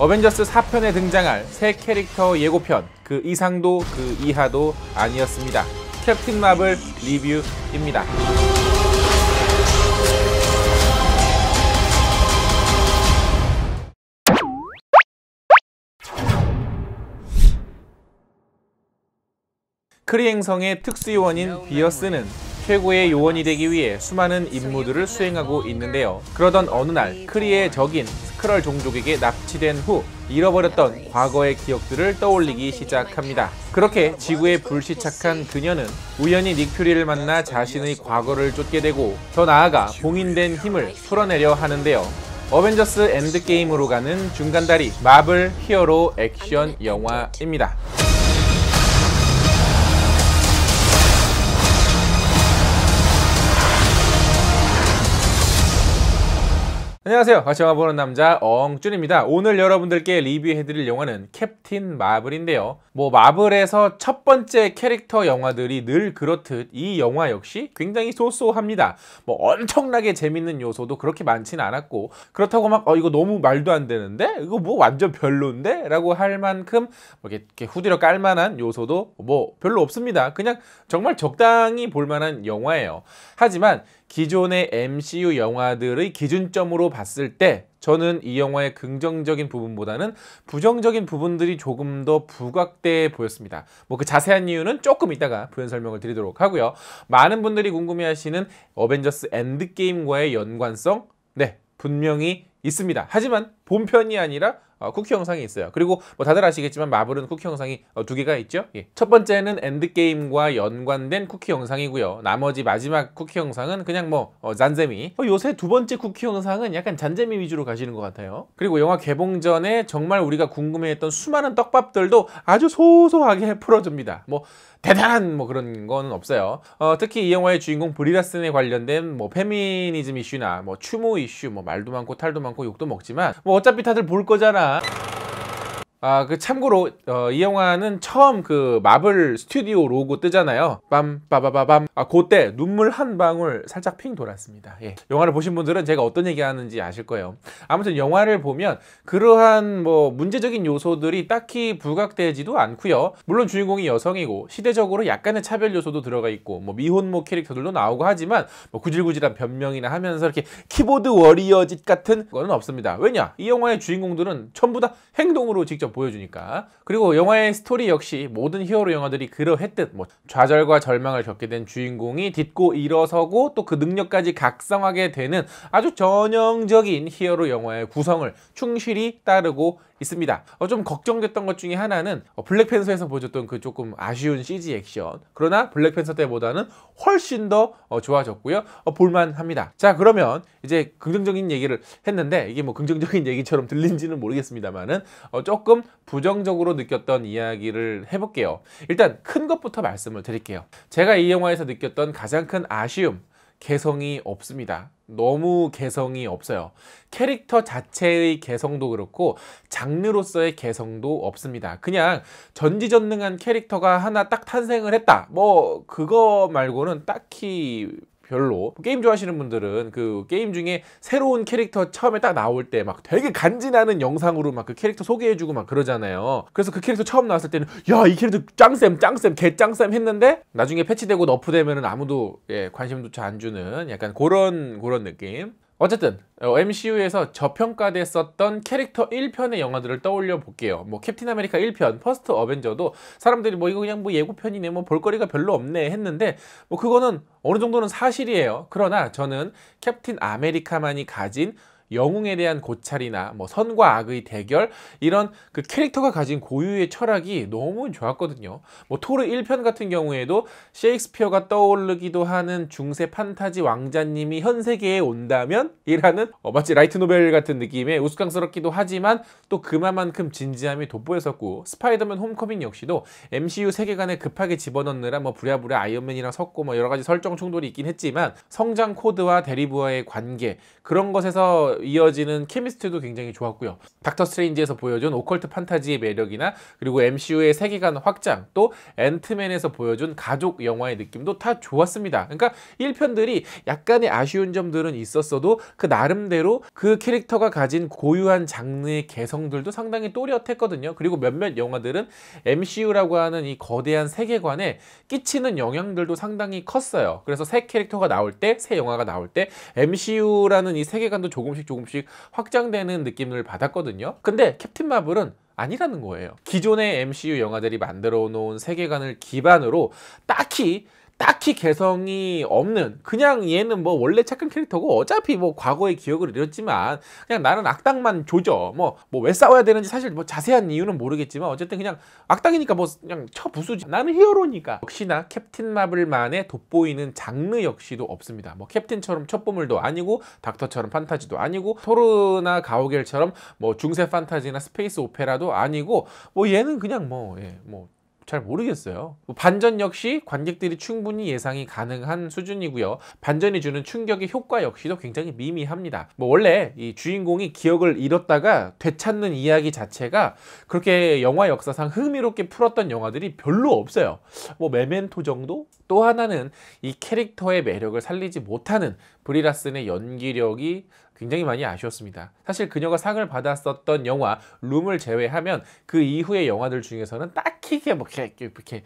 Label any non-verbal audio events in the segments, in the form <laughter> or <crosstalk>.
어벤져스 4편에 등장할 새 캐릭터 예고편 그 이상도 그 이하도 아니었습니다. 캡틴 마블 리뷰입니다. 크리행성의 특수요원인 비어스는 최고의 요원이 되기 위해 수많은 임무들을 수행하고 있는데요. 그러던 어느 날 크리의 적인 스크럴 종족에게 납치된 후 잃어버렸던 과거의 기억들을 떠올리기 시작합니다. 그렇게 지구에 불시착한 그녀는 우연히 닉퓨리를 만나 자신의 과거를 쫓게 되고 더 나아가 봉인된 힘을 풀어내려 하는데요. 어벤져스 엔드게임으로 가는 중간다리 마블 히어로 액션 영화입니다. 안녕하세요 영화 보는 남자 엉준입니다 오늘 여러분들께 리뷰해드릴 영화는 캡틴 마블인데요 뭐 마블에서 첫 번째 캐릭터 영화들이 늘 그렇듯 이 영화 역시 굉장히 소소합니다 뭐 엄청나게 재밌는 요소도 그렇게 많지는 않았고 그렇다고 막 어 이거 너무 말도 안 되는데 이거 뭐 완전 별론데 라고 할 만큼 뭐 이렇게 후드려 깔만한 요소도 뭐 별로 없습니다 그냥 정말 적당히 볼만한 영화예요 하지만 기존의 MCU 영화들의 기준점으로 봤을 때 저는 이 영화의 긍정적인 부분보다는 부정적인 부분들이 조금 더 부각돼 보였습니다. 뭐 그 자세한 이유는 조금 이따가 부연 설명을 드리도록 하고요. 많은 분들이 궁금해하시는 어벤져스 엔드게임과의 연관성 네 분명히 있습니다. 하지만 본편이 아니라 어, 쿠키 영상이 있어요. 그리고 뭐 다들 아시겠지만 마블은 쿠키 영상이 어, 두 개가 있죠. 예. 첫 번째는 엔드게임과 연관된 쿠키 영상이고요. 나머지 마지막 쿠키 영상은 그냥 뭐 어, 잔재미. 어, 요새 두 번째 쿠키 영상은 약간 잔재미 위주로 가시는 것 같아요. 그리고 영화 개봉 전에 정말 우리가 궁금해했던 수많은 떡밥들도 아주 소소하게 <laughs> 풀어줍니다. 뭐 대단한 뭐 그런 건 없어요. 어, 특히 이 영화의 주인공 브리라슨에 관련된 뭐 페미니즘 이슈나 뭐 추모 이슈, 뭐 말도 많고 탈도 많고 욕도 먹지만 뭐 어차피 다들 볼 거잖아. 아, 그 참고로 어, 이 영화는 처음 그 마블 스튜디오 로고 뜨잖아요. 빰 빠바바밤. 아, 그때 눈물 한 방울 살짝 핑 돌았습니다. 예. 영화를 보신 분들은 제가 어떤 얘기하는지 아실 거예요. 아무튼 영화를 보면 그러한 뭐 문제적인 요소들이 딱히 부각되지도 않고요. 물론 주인공이 여성이고 시대적으로 약간의 차별 요소도 들어가 있고 뭐 미혼모 캐릭터들도 나오고 하지만 뭐 구질구질한 변명이나 하면서 이렇게 키보드 워리어짓 같은 거는 없습니다. 왜냐? 이 영화의 주인공들은 전부 다 행동으로 직접 직접 보여주니까. 그리고 영화의 스토리 역시 모든 히어로 영화들이 그러했듯 뭐 좌절과 절망을 겪게 된 주인공이 딛고 일어서고 또 그 능력까지 각성하게 되는 아주 전형적인 히어로 영화의 구성을 충실히 따르고 있습니다. 어, 좀 걱정됐던 것 중에 하나는 어, 블랙팬서에서 보여줬던 그 조금 아쉬운 CG 액션. 그러나 블랙팬서 때보다는 훨씬 더 어, 좋아졌고요. 어, 볼만합니다. 자 그러면 이제 긍정적인 얘기를 했는데 이게 뭐 긍정적인 <laughs> 얘기처럼 들린지는 모르겠습니다만은 어, 조금 부정적으로 느꼈던 이야기를 해볼게요. 일단 큰 것부터 말씀을 드릴게요. 제가 이 영화에서 느꼈던 가장 큰 아쉬움 개성이 없습니다. 너무 개성이 없어요. 캐릭터 자체의 개성도 그렇고 장르로서의 개성도 없습니다. 그냥 전지전능한 캐릭터가 하나 딱 탄생을 했다. 뭐 그거 말고는 딱히 별로 게임 좋아하시는 분들은 그 게임 중에 새로운 캐릭터 처음에 딱 나올 때 막 되게 간지나는 영상으로 막 그 캐릭터 소개해주고 막 그러잖아요 그래서 그 캐릭터 처음 나왔을 때는 야 이 캐릭터 짱쌤 짱쌤 개짱쌤 했는데 나중에 패치되고 너프되면은 아무도 예, 관심조차 안 주는 약간 그런 그런 느낌 어쨌든 어, MCU에서 저평가됐었던 캐릭터 1편의 영화들을 떠올려 볼게요. 뭐 캡틴 아메리카 1편, 퍼스트 어벤져도 사람들이 뭐 이거 그냥 뭐 예고편이네, 뭐 볼거리가 별로 없네 했는데 뭐 그거는 어느 정도는 사실이에요. 그러나 저는 캡틴 아메리카만이 가진 영웅에 대한 고찰이나 뭐 선과 악의 대결 이런 그 캐릭터가 가진 고유의 철학이 너무 좋았거든요. 뭐 토르 1편 같은 경우에도 셰익스피어가 떠오르기도 하는 중세 판타지 왕자님이 현 세계에 온다면 이라는 어, 마치 라이트 노벨 같은 느낌의 우스꽝스럽기도 하지만 또 그만큼 진지함이 돋보였었고 스파이더맨 홈커밍 역시도 MCU 세계관에 급하게 집어넣느라 뭐 부랴부랴 아이언맨이랑 섞고 뭐 여러 가지 설정 충돌이 있긴 했지만 성장 코드와 대리부와의 관계 그런 것에서 이어지는 케미스트도 굉장히 좋았고요. 닥터 스트레인지에서 보여준 오컬트 판타지의 매력이나 그리고 MCU의 세계관 확장 또 앤트맨에서 보여준 가족 영화의 느낌도 다 좋았습니다. 그러니까 1편들이 약간의 아쉬운 점들은 있었어도 그 나름대로 그 캐릭터가 가진 고유한 장르의 개성들도 상당히 또렷했거든요. 그리고 몇몇 영화들은 MCU라고 하는 이 거대한 세계관에 끼치는 영향들도 상당히 컸어요. 그래서 새 캐릭터가 나올 때, 새 영화가 나올 때 MCU라는 이 세계관도 조금씩 조금씩 확장되는 느낌을 받았거든요. 근데 캡틴 마블은 아니라는 거예요. 기존의 MCU 영화들이 만들어 놓은 세계관을 기반으로 딱히 딱히 개성이 없는 그냥 얘는 뭐 원래 착한 캐릭터고 어차피 뭐 과거의 기억을 잃었지만 그냥 나는 악당만 조져 뭐 뭐 왜 싸워야 되는지 사실 뭐 자세한 이유는 모르겠지만 어쨌든 그냥 악당이니까 뭐 그냥 쳐 부수지 나는 히어로니까 역시나 캡틴 마블만의 돋보이는 장르 역시도 없습니다 뭐 캡틴처럼 첩보물도 아니고 닥터처럼 판타지도 아니고 토르나 가오겔처럼 뭐 중세 판타지나 스페이스 오페라도 아니고 뭐 얘는 그냥 뭐 예뭐 예, 뭐잘 모르겠어요. 반전 역시 관객들이 충분히 예상이 가능한 수준이고요. 반전이 주는 충격의 효과 역시도 굉장히 미미합니다. 뭐 원래 이 주인공이 기억을 잃었다가 되찾는 이야기 자체가 그렇게 영화 역사상 흥미롭게 풀었던 영화들이 별로 없어요. 뭐 메멘토 정도? 또 하나는 이 캐릭터의 매력을 살리지 못하는 브리라슨의 연기력이 굉장히 많이 아쉬웠습니다. 사실 그녀가 상을 받았었던 영화 룸을 제외하면 그 이후의 영화들 중에서는 딱히 이렇게 막 뭐 이렇게, 이렇게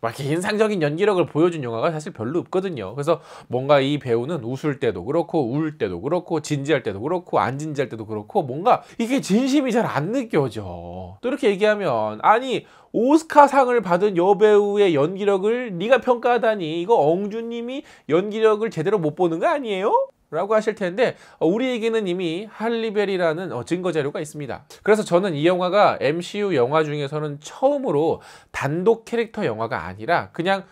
막 이렇게 인상적인 연기력을 보여준 영화가 사실 별로 없거든요. 그래서 뭔가 이 배우는 웃을 때도 그렇고 울 때도 그렇고 진지할 때도 그렇고 안 진지할 때도 그렇고 뭔가 이게 진심이 잘 안 느껴져. 또 이렇게 얘기하면 아니 오스카상을 받은 여배우의 연기력을 네가 평가하다니 이거 엉주님이 연기력을 제대로 못 보는 거 아니에요? 라고 하실 텐데 어, 우리에게는 이미 할리베리라는 어, 증거 자료가 있습니다. 그래서 저는 이 영화가 MCU 영화 중에서는 처음으로 단독 캐릭터 영화가 아니라 그냥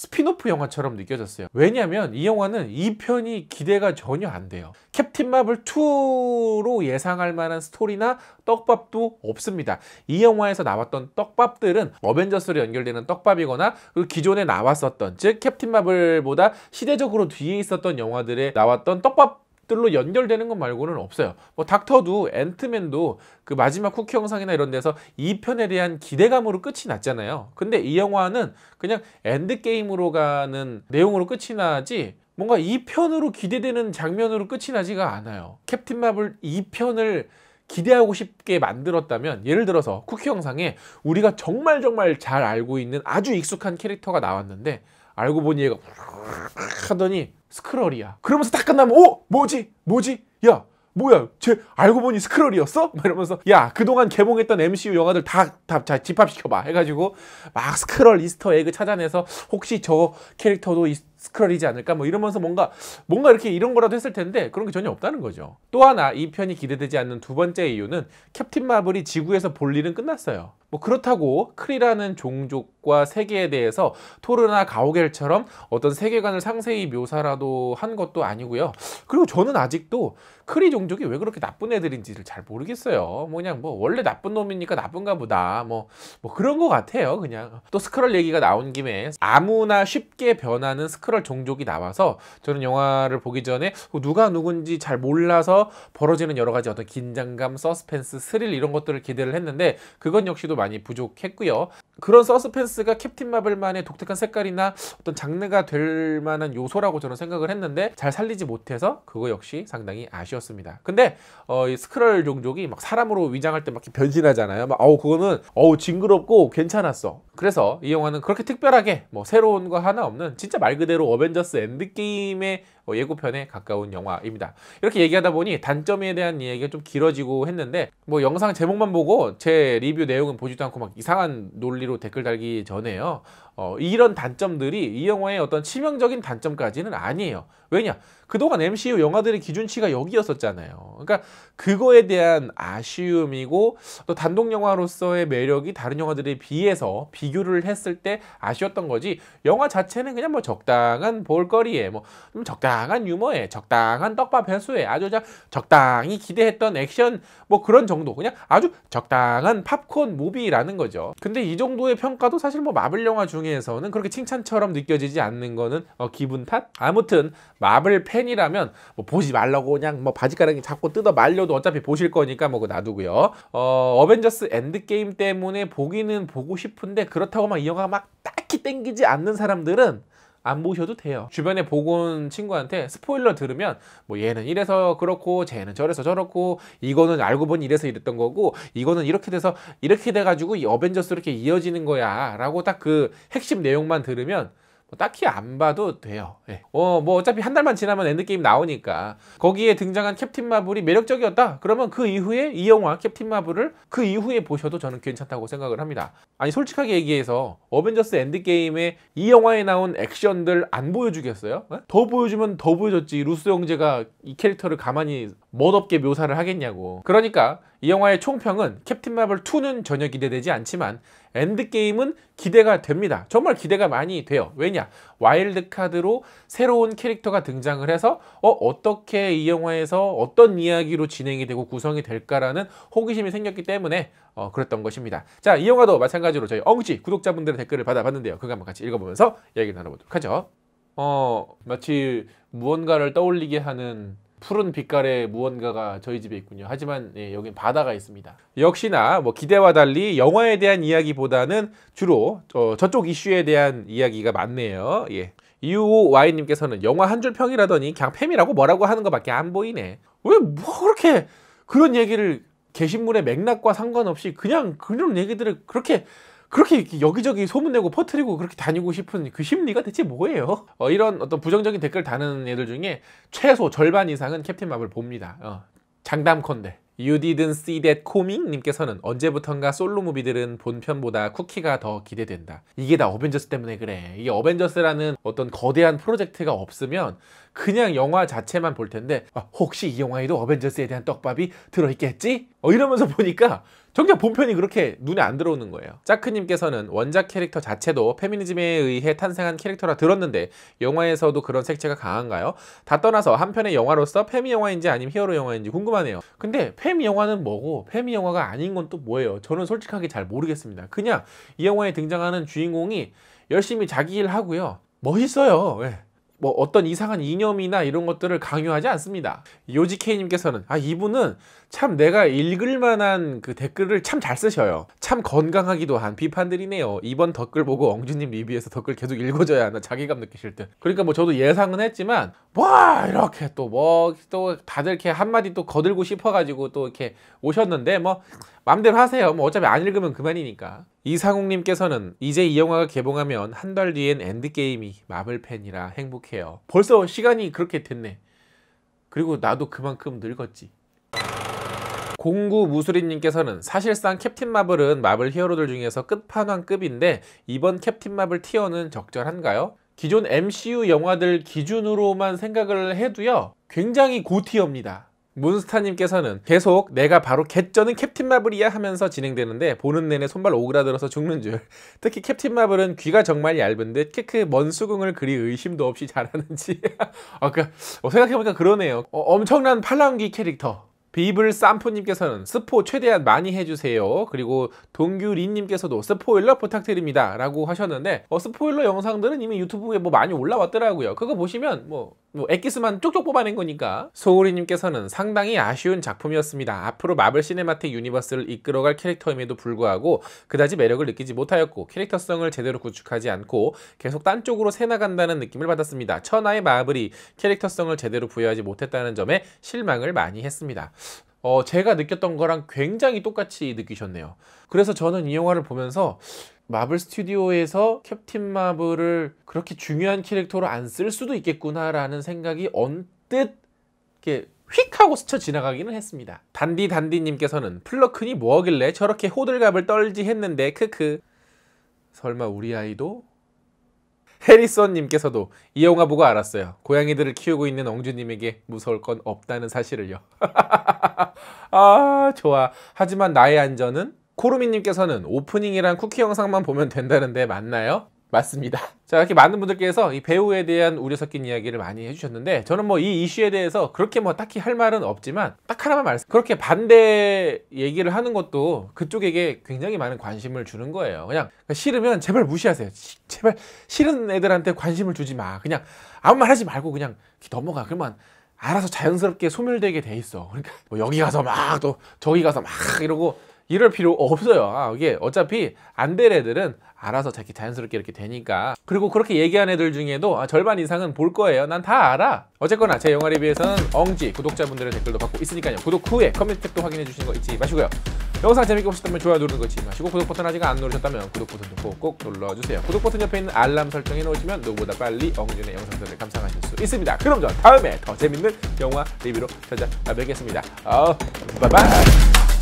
스피노프 영화처럼 느껴졌어요 왜냐면 하이 영화는 2편이 기대가 전혀 안 돼요 캡틴 마블 2로 예상할 만한 스토리나 떡밥도 없습니다 이 영화에서 나왔던 떡밥들은 어벤져스로 연결되는 떡밥이거나 그 기존에 나왔었던 즉 캡틴 마블보다 시대적으로 뒤에 있었던 영화들에 나왔던 떡밥 것들로 연결되는 것 말고는 없어요. 뭐 닥터도 앤트맨도 그 마지막 쿠키 영상이나 이런 데서 2편에 대한 기대감으로 끝이 났잖아요. 근데 이 영화는 그냥 엔드게임으로 가는 내용으로 끝이 나지 뭔가 2편으로 기대되는 장면으로 끝이 나지가 않아요. 캡틴 마블 2편을 기대하고 싶게 만들었다면 예를 들어서 쿠키 영상에 우리가 정말 정말 잘 알고 있는 아주 익숙한 캐릭터가 나왔는데 알고 보니 얘가 <laughs> 하더니 스크럴이야. 그러면서 딱 끝나면 오 어? 뭐지 뭐지 야 뭐야 쟤 알고 보니 스크롤이었어? 막 이러면서 야 그동안 개봉했던 MCU 영화들 다, 다, 다 집합시켜봐 해가지고 막 스크롤 이스터 에그 찾아내서 혹시 저 캐릭터도 이스, 스크롤이지 않을까 뭐 이러면서 뭔가 뭔가 이렇게 이런 거라도 했을 텐데 그런 게 전혀 없다는 거죠. 또 하나 이 편이 기대되지 않는 두 번째 이유는 캡틴 마블이 지구에서 볼 일은 끝났어요. 뭐 그렇다고 크리라는 종족과 세계에 대해서 토르나 가오겔처럼 어떤 세계관을 상세히 묘사라도 한 것도 아니고요. 그리고 저는 아직도 크리 종족이 왜 그렇게 나쁜 애들인지를 잘 모르겠어요. 뭐 그냥 뭐 원래 나쁜 놈이니까 나쁜가 보다. 뭐, 뭐 그런 거 같아요. 그냥 또 스크롤 얘기가 나온 김에 아무나 쉽게 변하는 스크롤 스크럴 종족이 나와서 저는 영화를 보기 전에 그 누가 누군지 잘 몰라서 벌어지는 여러 가지 어떤 긴장감, 서스펜스, 스릴 이런 것들을 기대를 했는데 그건 역시도 많이 부족했고요. 그런 서스펜스가 캡틴 마블만의 독특한 색깔이나 어떤 장르가 될 만한 요소라고 저는 생각을 했는데 잘 살리지 못해서 그거 역시 상당히 아쉬웠습니다. 근데 어, 이 스크럴 종족이 막 사람으로 위장할 때 막 변신하잖아요. 막 어우 그거는 어우 징그럽고 괜찮았어. 그래서 이 영화는 그렇게 특별하게 뭐 새로운 거 하나 없는 진짜 말 그대로 어벤져스 엔드게임의 뭐 예고편에 가까운 영화입니다. 이렇게 얘기하다 보니 단점에 대한 이야기가 좀 길어지고 했는데 뭐 영상 제목만 보고 제 리뷰 내용은 보지도 않고 막 이상한 논리로 댓글 달기 전에요. 어, 이런 단점들이 이 영화의 어떤 치명적인 단점까지는 아니에요. 왜냐? 그동안 MCU 영화들의 기준치가 여기였었잖아요. 그러니까 그거에 대한 아쉬움이고 또 단독 영화로서의 매력이 다른 영화들에 비해서 비교를 했을 때 아쉬웠던 거지 영화 자체는 그냥 뭐 적당한 볼거리에 뭐 좀 적당 적당한 유머에 적당한 떡밥 회수에 아주 적당히 기대했던 액션 뭐 그런 정도 그냥 아주 적당한 팝콘 무비라는 거죠 근데 이 정도의 평가도 사실 뭐 마블 영화 중에서는 그렇게 칭찬처럼 느껴지지 않는 거는 어, 기분 탓? 아무튼 마블 팬이라면 뭐 보지 말라고 그냥 뭐 바지가랑이 잡고 뜯어 말려도 어차피 보실 거니까 뭐 놔두고요 어, 어벤져스 엔드게임 때문에 보기는 보고 싶은데 그렇다고 막 이 영화 막 딱히 땡기지 않는 사람들은 안 보셔도 돼요 주변에 보곤 친구한테 스포일러 들으면 뭐 얘는 이래서 그렇고 쟤는 저래서 저렇고 이거는 알고 보니 이래서 이랬던 거고 이거는 이렇게 돼서 이렇게 돼가지고 이 어벤져스 이렇게 이어지는 거야 라고 딱 그 핵심 내용만 들으면 뭐 딱히 안 봐도 돼요 네. 어, 뭐 어차피 한 달만 지나면 엔드게임 나오니까 거기에 등장한 캡틴 마블이 매력적이었다 그러면 그 이후에 이 영화 캡틴 마블을 그 이후에 보셔도 저는 괜찮다고 생각을 합니다 아니 솔직하게 얘기해서 어벤져스 엔드게임에 이 영화에 나온 액션들 안 보여주겠어요? 네? 더 보여주면 더 보여줬지 루스 형제가 이 캐릭터를 가만히 멋없게 묘사를 하겠냐고 그러니까 이 영화의 총평은 캡틴 마블 2는 전혀 기대되지 않지만 엔드게임은 기대가 됩니다. 정말 기대가 많이 돼요. 왜냐? 와일드카드로 새로운 캐릭터가 등장을 해서 어, 어떻게 이 영화에서 어떤 이야기로 진행이 되고 구성이 될까라는 호기심이 생겼기 때문에 어, 그랬던 것입니다. 자, 이 영화도 마찬가지로 저희 엉치 구독자분들의 댓글을 받아봤는데요. 그거 한번 같이 읽어보면서 이야기 나눠보도록 하죠. 어, 마치 무언가를 떠올리게 하는 푸른 빛깔의 무언가가 저희 집에 있군요. 하지만 예, 여긴 바다가 있습니다. 역시나 뭐 기대와 달리 영화에 대한 이야기보다는 주로 어, 저쪽 이슈에 대한 이야기가 많네요. 예. 이우와이님께서는 영화 한 줄 평이라더니 그냥 팸이라고 뭐라고 하는 것밖에 안 보이네. 왜 뭐 그렇게 그런 얘기를 게시물의 맥락과 상관없이 그냥 그런 얘기들을 그렇게 그렇게 여기저기 소문내고 퍼트리고 그렇게 다니고 싶은 그 심리가 대체 뭐예요? 어, 이런 어떤 부정적인 댓글 다는 애들 중에 최소 절반 이상은 캡틴 마블 봅니다. 어, 장담컨대. You didn't see that coming 님께서는 언제부턴가 솔로 무비들은 본편보다 쿠키가 더 기대된다. 이게 다 어벤져스 때문에 그래. 이게 어벤져스라는 어떤 거대한 프로젝트가 없으면 그냥 영화 자체만 볼 텐데 아, 혹시 이 영화에도 어벤져스에 대한 떡밥이 들어있겠지? 어, 이러면서 보니까 정작 본편이 그렇게 눈에 안 들어오는 거예요. 짜크님께서는 원작 캐릭터 자체도 페미니즘에 의해 탄생한 캐릭터라 들었는데 영화에서도 그런 색채가 강한가요? 다 떠나서 한편의 영화로서 페미 영화인지 아니면 히어로 영화인지 궁금하네요. 근데 페미 영화는 뭐고 페미 영화가 아닌 건 또 뭐예요? 저는 솔직하게 잘 모르겠습니다. 그냥 이 영화에 등장하는 주인공이 열심히 자기 일 하고요. 멋있어요. 네. 뭐 어떤 이상한 이념이나 이런 것들을 강요하지 않습니다. 요지케이님께서는 아 이분은 참 내가 읽을 만한 그 댓글을 참 잘 쓰셔요. 참 건강하기도 한 비판들이네요. 이번 댓글 보고 엉주님 리뷰에서 댓글 계속 읽어줘야 하나 자기감 느끼실 듯. 그러니까 뭐 저도 예상은 했지만 와 이렇게 또 뭐또 뭐, 다들 이렇게 한마디 또 거들고 싶어가지고 또 이렇게 오셨는데 뭐 맘대로 하세요. 뭐 어차피 안 읽으면 그만이니까. 이상욱님께서는 이제 이 영화가 개봉하면 한 달 뒤엔 엔드게임이 마블 팬이라 행복해요. 벌써 시간이 그렇게 됐네. 그리고 나도 그만큼 늙었지. 공구 무수리님께서는 사실상 캡틴 마블은 마블 히어로들 중에서 끝판왕급인데 이번 캡틴 마블 티어는 적절한가요? 기존 MCU 영화들 기준으로만 생각을 해도요 굉장히 고티어입니다 몬스타님께서는 계속 내가 바로 개쩌는 캡틴 마블이야 하면서 진행되는데 보는 내내 손발 오그라들어서 죽는 줄 <laughs> 특히 캡틴 마블은 귀가 정말 얇은 듯 크크 먼수궁을 그리 의심도 없이 잘하는지 <laughs> 아까 그러니까 어, 생각해보니까 그러네요 어, 엄청난 팔랑귀 캐릭터 비블 쌈포님께서는 스포 최대한 많이 해주세요. 그리고 동규리님께서도 스포일러 부탁드립니다. 라고 하셨는데, 어, 스포일러 영상들은 이미 유튜브에 뭐 많이 올라왔더라고요. 그거 보시면 뭐뭐 액기스만 쪽쪽 뽑아낸 거니까 소울이님께서는 상당히 아쉬운 작품이었습니다. 앞으로 마블 시네마틱 유니버스를 이끌어갈 캐릭터임에도 불구하고 그다지 매력을 느끼지 못하였고 캐릭터성을 제대로 구축하지 않고 계속 딴 쪽으로 새나간다는 느낌을 받았습니다. 천하의 마블이 캐릭터성을 제대로 부여하지 못했다는 점에 실망을 많이 했습니다. 어, 제가 느꼈던 거랑 굉장히 똑같이 느끼셨네요. 그래서 저는 이 영화를 보면서 마블 스튜디오에서 캡틴 마블을 그렇게 중요한 캐릭터로 안 쓸 수도 있겠구나라는 생각이 언뜻 이렇게 휙 하고 스쳐 지나가기는 했습니다. 단디 단디님께서는 플러큰이 뭐하길래 저렇게 호들갑을 떨지 했는데 크크 설마 우리 아이도? 해리선님께서도 이 영화 보고 알았어요. 고양이들을 키우고 있는 엉주님에게 무서울 건 없다는 사실을요. <laughs> 아 좋아. 하지만 나의 안전은 코르미님께서는 오프닝이랑 쿠키 영상만 보면 된다는데 맞나요? 맞습니다. 자 이렇게 많은 분들께서 이 배우에 대한 우려 섞인 이야기를 많이 해주셨는데 저는 뭐 이 이슈에 대해서 그렇게 뭐 딱히 할 말은 없지만 딱 하나만 말씀 그렇게 반대 얘기를 하는 것도 그쪽에게 굉장히 많은 관심을 주는 거예요 그냥 싫으면 제발 무시하세요 시, 제발 싫은 애들한테 관심을 주지 마 그냥 아무 말 하지 말고 그냥 넘어가 그러면 알아서 자연스럽게 소멸되게 돼 있어 그러니까 뭐 여기 가서 막 또 저기 가서 막 이러고 이럴 필요 없어요. 아, 이게 어차피 안 될 애들은 알아서 자기 자연스럽게 이렇게 되니까 그리고 그렇게 얘기한 애들 중에도 아, 절반 이상은 볼 거예요 난 다 알아 어쨌거나 제 영화 리뷰에서는 엉지 구독자분들의 댓글도 받고 있으니까요 구독 후에 커뮤니티 탭도 확인해 주시는 거 잊지 마시고요 영상 재밌게 보셨다면 좋아요 누르는 거 잊지 마시고 구독 버튼 아직 안 누르셨다면 구독 버튼도 꼭꼭 눌러주세요 구독 버튼 옆에 있는 알람 설정해 놓으시면 누구보다 빨리 엉준의 영상들을 감상하실 수 있습니다 그럼 저 다음에 더 재밌는 영화 리뷰로 찾아뵙겠습니다 어, 바이바이